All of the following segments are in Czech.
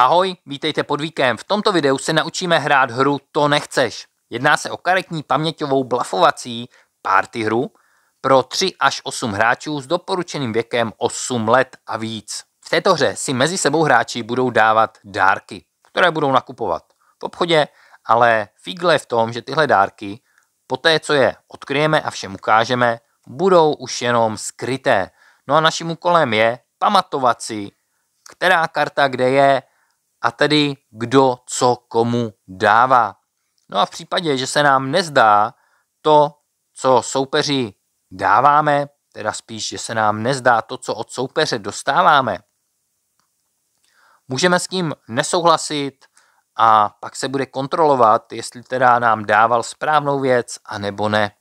Ahoj, vítejte pod víkem. V tomto videu se naučíme hrát hru To nechceš. Jedná se o karetní paměťovou blafovací party hru pro 3 až 8 hráčů s doporučeným věkem 8 let a víc. V této hře si mezi sebou hráči budou dávat dárky, které budou nakupovat v obchodě, ale figle je v tom, že tyhle dárky, po té, co je odkryjeme a všem ukážeme, budou už jenom skryté. No a naším úkolem je pamatovat si, která karta kde je, a tedy kdo co komu dává. No a v případě, že se nám nezdá to, co soupeři dáváme, teda spíš, že se nám nezdá to, co od soupeře dostáváme, můžeme s tím nesouhlasit a pak se bude kontrolovat, jestli teda nám dával správnou věc a nebo ne.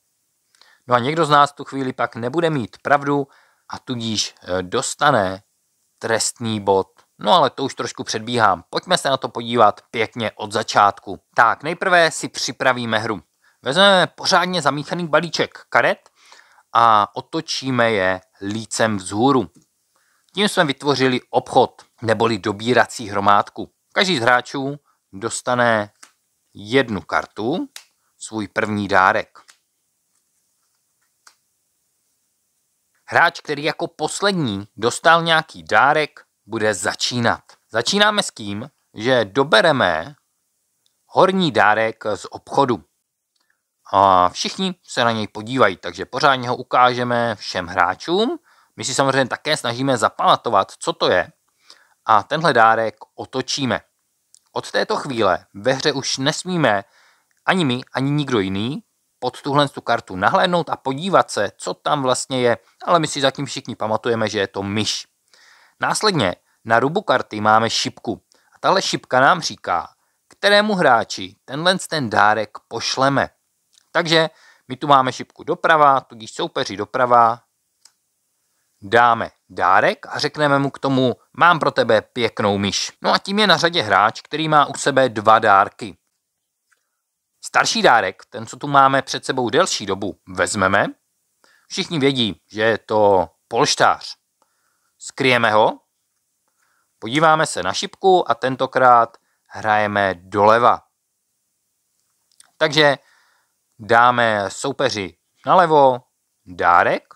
No a někdo z nás tu chvíli pak nebude mít pravdu a tudíž eh, dostane trestný bod No ale to už trošku předbíhám. Pojďme se na to podívat pěkně od začátku. Tak, nejprve si připravíme hru. Vezmeme pořádně zamíchaný balíček karet a otočíme je lícem vzhůru. Tím jsme vytvořili obchod, neboli dobírací hromádku. Každý z hráčů dostane jednu kartu, svůj první dárek. Hráč, který jako poslední dostal nějaký dárek, bude začínat. Začínáme s tím, že dobereme horní dárek z obchodu. A všichni se na něj podívají, takže pořádně ho ukážeme všem hráčům. My si samozřejmě také snažíme zapamatovat, co to je. A tenhle dárek otočíme. Od této chvíle ve hře už nesmíme ani my, ani nikdo jiný pod tuhle tu kartu nahlédnout a podívat se, co tam vlastně je. Ale my si zatím všichni pamatujeme, že je to myš. Následně na rubu karty máme šipku a tahle šipka nám říká, kterému hráči tenhle ten dárek pošleme. Takže my tu máme šipku doprava, tudíž soupeři doprava, dáme dárek a řekneme mu k tomu mám pro tebe pěknou myš. No a tím je na řadě hráč, který má u sebe dva dárky. Starší dárek, ten, co tu máme před sebou delší dobu, vezmeme. Všichni vědí, že je to polštář. Skryjeme ho, podíváme se na šipku a tentokrát hrajeme doleva. Takže dáme soupeři nalevo dárek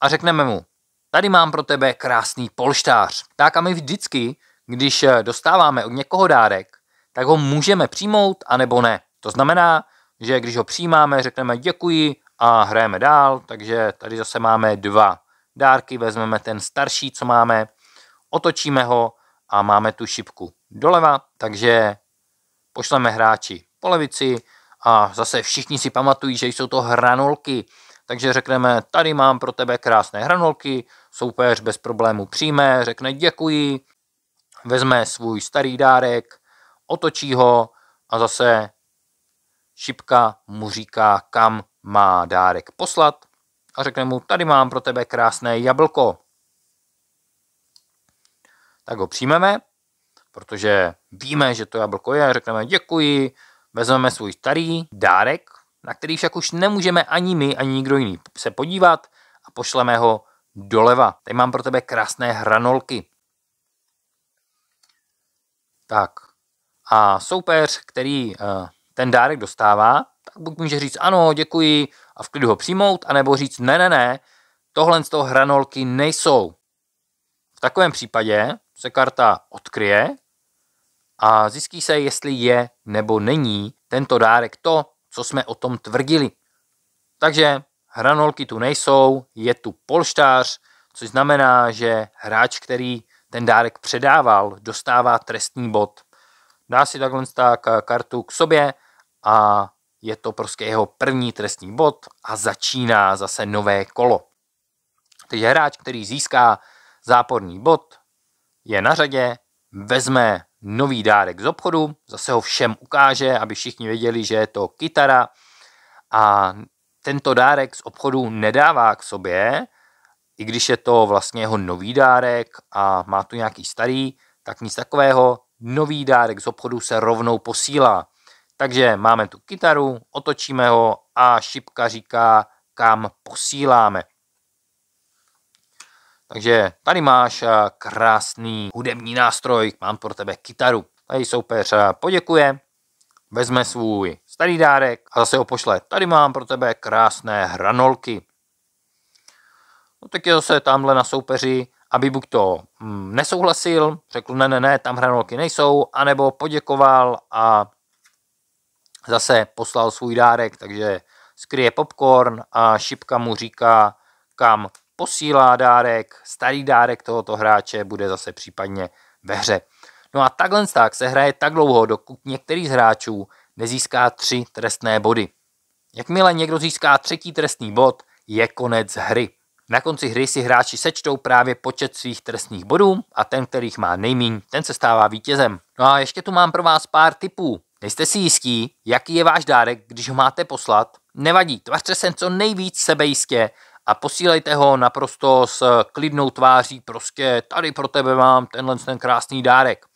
a řekneme mu, tady mám pro tebe krásný polštář. Tak a my vždycky, když dostáváme od někoho dárek, tak ho můžeme přijmout a nebo ne. To znamená, že když ho přijímáme, řekneme děkuji a hrajeme dál, takže tady zase máme dva dárky, vezmeme ten starší, co máme, otočíme ho a máme tu šipku doleva, takže pošleme hráči po levici a zase všichni si pamatují, že jsou to hranolky, takže řekneme, tady mám pro tebe krásné hranolky, soupeř bez problému přijme, řekne děkuji, vezme svůj starý dárek, otočí ho a zase šipka mu říká, kam má dárek poslat a řekne mu, tady mám pro tebe krásné jablko. Tak ho přijmeme, protože víme, že to jablko je, řekneme děkuji, vezmeme svůj starý dárek, na který však už nemůžeme ani my, ani nikdo jiný se podívat a pošleme ho doleva. Tady mám pro tebe krásné hranolky. Tak. A soupeř, který eh, ten dárek dostává, tak buď může říct ano, děkuji, a v klidu ho přijmout, anebo říct ne, ne, ne, tohle z toho hranolky nejsou. V takovém případě se karta odkryje a zjistí se, jestli je nebo není tento dárek to, co jsme o tom tvrdili. Takže hranolky tu nejsou, je tu polštář, což znamená, že hráč, který ten dárek předával, dostává trestní bod. Dá si takhle tak kartu k sobě a je to prostě jeho první trestní bod a začíná zase nové kolo. Teď hráč, který získá záporný bod, je na řadě, vezme nový dárek z obchodu, zase ho všem ukáže, aby všichni věděli, že je to kytara a tento dárek z obchodu nedává k sobě, i když je to vlastně jeho nový dárek a má tu nějaký starý, tak nic takového, nový dárek z obchodu se rovnou posílá. Takže máme tu kytaru, otočíme ho a šipka říká, kam posíláme. Takže tady máš eh, krásný hudební nástroj, mám pro tebe kytaru. Tady soupeř eh, poděkuje, vezme svůj starý dárek a zase ho pošle. Tady mám pro tebe krásné hranolky. No tak je zase tamhle na soupeři, aby buď to mm, nesouhlasil, řekl ne, ne, ne, tam hranolky nejsou, anebo poděkoval a zase poslal svůj dárek, takže skryje popcorn a šipka mu říká, kam posílá dárek, starý dárek tohoto hráče bude zase případně ve hře. No a takhle tak se hraje tak dlouho, dokud některý z hráčů nezíská tři trestné body. Jakmile někdo získá třetí trestný bod, je konec hry. Na konci hry si hráči sečtou právě počet svých trestných bodů a ten, kterých má nejmín, ten se stává vítězem. No a ještě tu mám pro vás pár tipů. Nejste si jistí, jaký je váš dárek, když ho máte poslat? Nevadí, tvařte se co nejvíc sebejistě a posílejte ho naprosto s klidnou tváří, prostě tady pro tebe mám tenhle ten krásný dárek.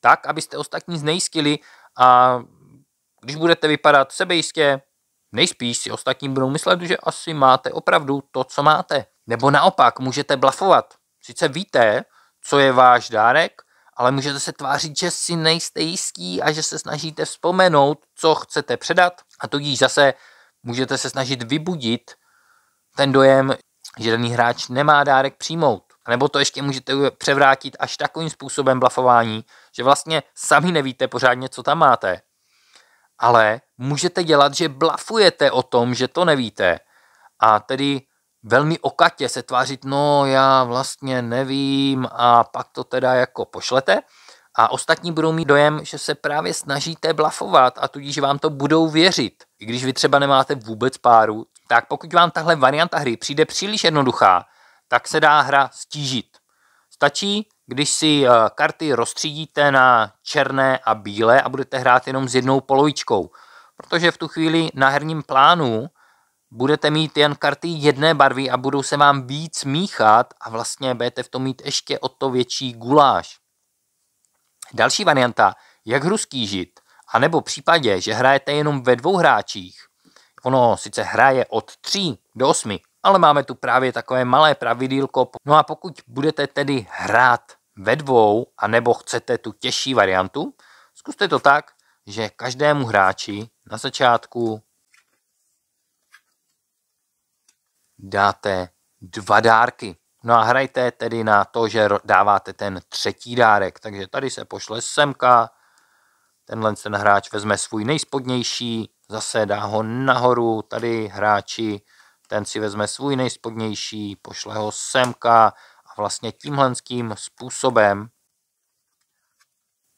Tak, abyste ostatní znejistili a když budete vypadat sebejistě, nejspíš si ostatní budou myslet, že asi máte opravdu to, co máte. Nebo naopak, můžete blafovat. Sice víte, co je váš dárek, ale můžete se tvářit, že si nejste jistí a že se snažíte vzpomenout, co chcete předat a tudíž zase můžete se snažit vybudit ten dojem, že daný hráč nemá dárek přijmout. A nebo to ještě můžete převrátit až takovým způsobem blafování, že vlastně sami nevíte pořádně, co tam máte. Ale můžete dělat, že blafujete o tom, že to nevíte. A tedy velmi okatě se tvářit, no já vlastně nevím a pak to teda jako pošlete a ostatní budou mít dojem, že se právě snažíte blafovat a tudíž vám to budou věřit. I když vy třeba nemáte vůbec páru, tak pokud vám tahle varianta hry přijde příliš jednoduchá, tak se dá hra stížit. Stačí, když si eh, karty rozstřídíte na černé a bílé a budete hrát jenom s jednou polovičkou, protože v tu chvíli na herním plánu budete mít jen karty jedné barvy a budou se vám víc míchat a vlastně budete v tom mít ještě o to větší guláš. Další varianta, jak hru skýžit, anebo v případě, že hrajete jenom ve dvou hráčích, ono sice hraje od 3 do 8, ale máme tu právě takové malé pravidílko. No a pokud budete tedy hrát ve dvou, anebo chcete tu těžší variantu, zkuste to tak, že každému hráči na začátku dáte dva dárky. No a hrajte tedy na to, že dáváte ten třetí dárek. Takže tady se pošle semka, tenhle ten hráč vezme svůj nejspodnější, zase dá ho nahoru, tady hráči, ten si vezme svůj nejspodnější, pošle ho semka a vlastně tímhle způsobem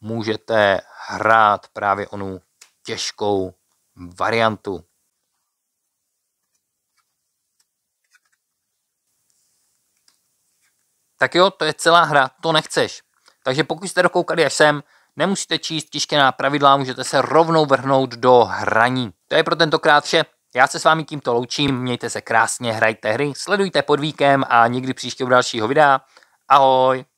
můžete hrát právě onu těžkou variantu. tak jo, to je celá hra, to nechceš. Takže pokud jste dokoukali až sem, nemusíte číst tištěná pravidla, můžete se rovnou vrhnout do hraní. To je pro tentokrát vše. Já se s vámi tímto loučím, mějte se krásně, hrajte hry, sledujte pod víkem a někdy příště u dalšího videa. Ahoj!